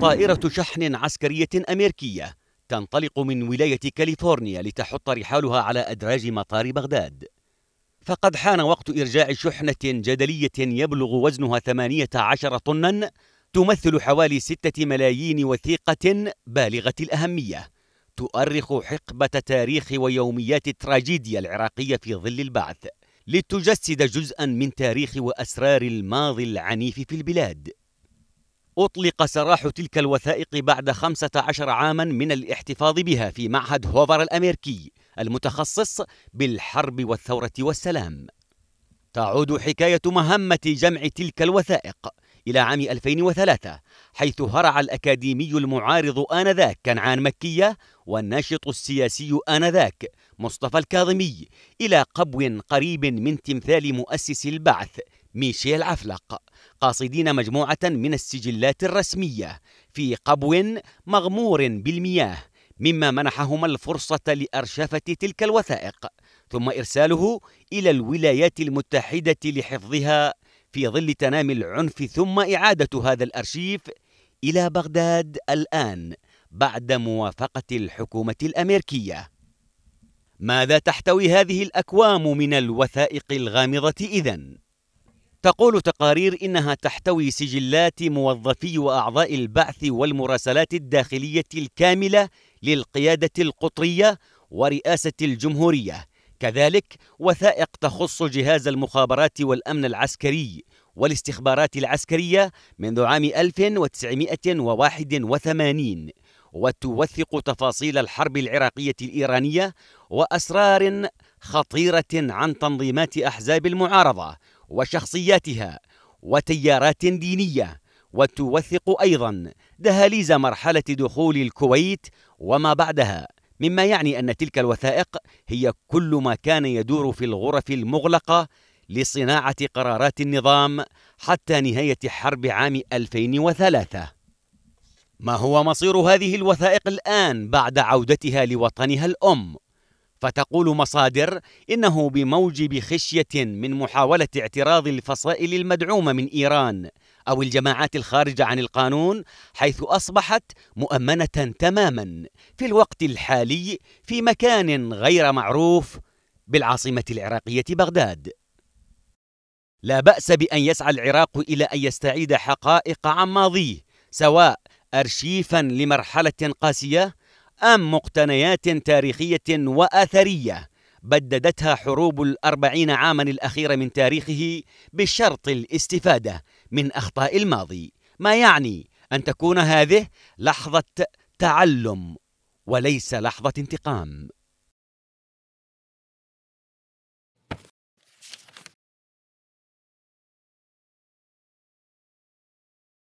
طائرة شحن عسكرية أمريكية تنطلق من ولاية كاليفورنيا لتحط رحالها على أدراج مطار بغداد فقد حان وقت إرجاع شحنة جدلية يبلغ وزنها 18 طناً تمثل حوالي 6 ملايين وثيقة بالغة الأهمية تؤرخ حقبة تاريخ ويوميات التراجيديا العراقية في ظل البعث لتجسد جزءا من تاريخ وأسرار الماضي العنيف في البلاد أطلق سراح تلك الوثائق بعد 15 عاما من الاحتفاظ بها في معهد هوفر الأمريكي المتخصص بالحرب والثورة والسلام تعود حكاية مهمة جمع تلك الوثائق إلى عام 2003 حيث هرع الأكاديمي المعارض آنذاك كنعان مكية والناشط السياسي آنذاك مصطفى الكاظمي إلى قبو قريب من تمثال مؤسس البعث ميشيل عفلق قاصدين مجموعة من السجلات الرسمية في قبو مغمور بالمياه مما منحهما الفرصة لأرشفة تلك الوثائق ثم إرساله إلى الولايات المتحدة لحفظها في ظل تنامي العنف ثم إعادة هذا الأرشيف إلى بغداد الآن بعد موافقة الحكومة الأمريكية ماذا تحتوي هذه الأكوام من الوثائق الغامضة إذن؟ تقول تقارير إنها تحتوي سجلات موظفي وأعضاء البعث والمراسلات الداخلية الكاملة للقيادة القطرية ورئاسة الجمهورية كذلك وثائق تخص جهاز المخابرات والأمن العسكري والاستخبارات العسكرية منذ عام 1981 وتوثق تفاصيل الحرب العراقية الإيرانية وأسرار خطيرة عن تنظيمات أحزاب المعارضة وشخصياتها وتيارات دينيه وتوثق ايضا دهاليز مرحله دخول الكويت وما بعدها مما يعني ان تلك الوثائق هي كل ما كان يدور في الغرف المغلقه لصناعه قرارات النظام حتى نهايه حرب عام 2003 ما هو مصير هذه الوثائق الان بعد عودتها لوطنها الام فتقول مصادر انه بموجب خشيه من محاوله اعتراض الفصائل المدعومه من ايران او الجماعات الخارجه عن القانون حيث اصبحت مؤمنه تماما في الوقت الحالي في مكان غير معروف بالعاصمه العراقيه بغداد لا باس بان يسعى العراق الى ان يستعيد حقائق عن ماضيه سواء ارشيفا لمرحله قاسيه أم مقتنيات تاريخية وأثرية بددتها حروب الأربعين عاما الأخيرة من تاريخه بشرط الاستفادة من أخطاء الماضي ما يعني أن تكون هذه لحظة تعلم وليس لحظة انتقام